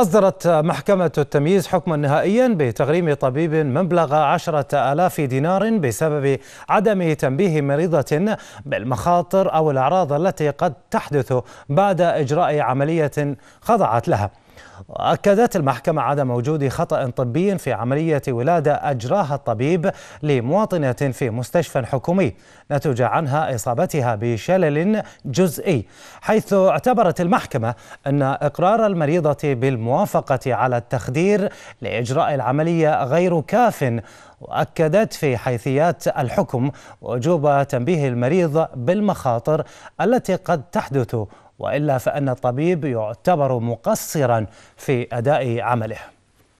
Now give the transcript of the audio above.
أصدرت محكمة التمييز حكما نهائيا بتغريم طبيب مبلغ عشرة ألاف دينار بسبب عدم تنبيه مريضة بالمخاطر أو الأعراض التي قد تحدث بعد إجراء عملية خضعت لها وأكدت المحكمة عدم وجود خطأ طبي في عملية ولادة أجراها الطبيب لمواطنة في مستشفى حكومي نتج عنها إصابتها بشلل جزئي حيث اعتبرت المحكمة أن إقرار المريضة بالموافقة على التخدير لإجراء العملية غير كاف وأكدت في حيثيات الحكم وجوب تنبيه المريض بالمخاطر التي قد تحدث والا فان الطبيب يعتبر مقصرا في اداء عمله